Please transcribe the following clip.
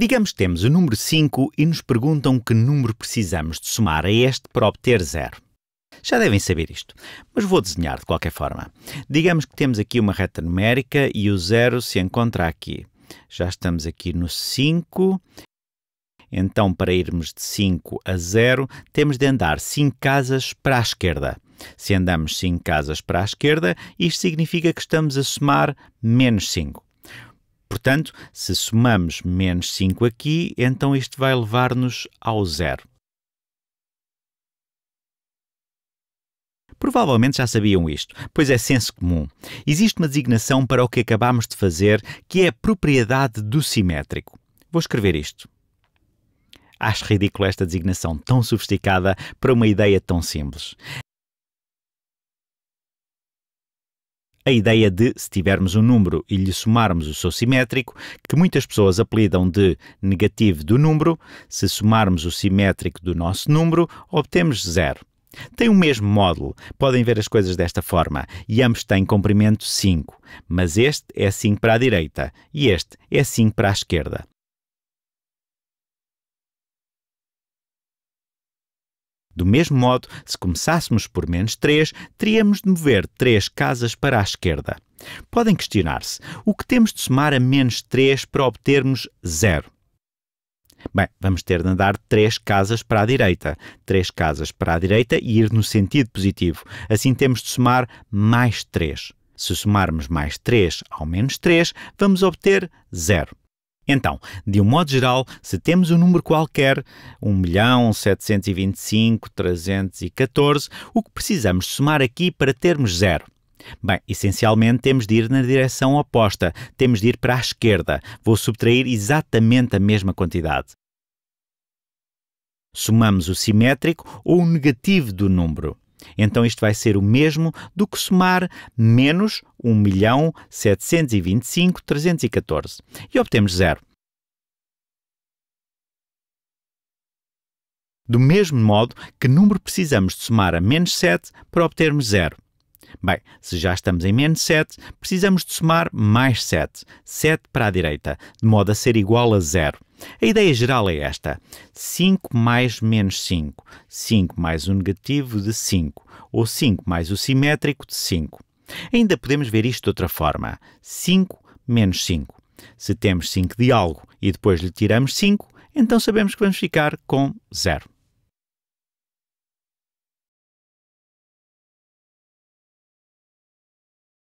Digamos que temos o número 5 e nos perguntam que número precisamos de somar a este para obter zero. Já devem saber isto, mas vou desenhar de qualquer forma. Digamos que temos aqui uma reta numérica e o zero se encontra aqui. Já estamos aqui no 5. Então, para irmos de 5 a 0, temos de andar 5 casas para a esquerda. Se andamos 5 casas para a esquerda, isto significa que estamos a somar menos 5. Portanto, se somamos menos 5 aqui, então isto vai levar-nos ao zero. Provavelmente já sabiam isto, pois é senso comum. Existe uma designação para o que acabamos de fazer que é a propriedade do simétrico. Vou escrever isto. Acho ridícula esta designação tão sofisticada para uma ideia tão simples. a ideia de, se tivermos um número e lhe somarmos o seu simétrico, que muitas pessoas apelidam de negativo do número, se somarmos o simétrico do nosso número, obtemos zero. Tem o mesmo módulo, podem ver as coisas desta forma, e ambos têm comprimento 5, mas este é 5 para a direita e este é 5 para a esquerda. Do mesmo modo, se começássemos por menos 3, teríamos de mover 3 casas para a esquerda. Podem questionar-se: o que temos de somar a menos 3 para obtermos 0? Bem, vamos ter de andar 3 casas para a direita, 3 casas para a direita e ir no sentido positivo. Assim temos de somar mais 3. Se somarmos mais 3 ao menos 3, vamos obter 0. Então, de um modo geral, se temos um número qualquer, 1 milhão 725 314, o que precisamos somar aqui para termos zero? Bem, essencialmente temos de ir na direção oposta, temos de ir para a esquerda. Vou subtrair exatamente a mesma quantidade. Somamos o simétrico ou o negativo do número. Então isto vai ser o mesmo do que somar menos 1.725.314 e obtemos zero. Do mesmo modo, que número precisamos de somar a menos 7 para obtermos zero? Bem, se já estamos em menos 7, precisamos de somar mais 7, 7 para a direita, de modo a ser igual a zero. A ideia geral é esta: 5 mais menos 5, 5 mais o negativo de 5, ou 5 mais o simétrico de 5. Ainda podemos ver isto de outra forma: 5 menos 5. Se temos 5 de algo e depois lhe tiramos 5, então sabemos que vamos ficar com 0.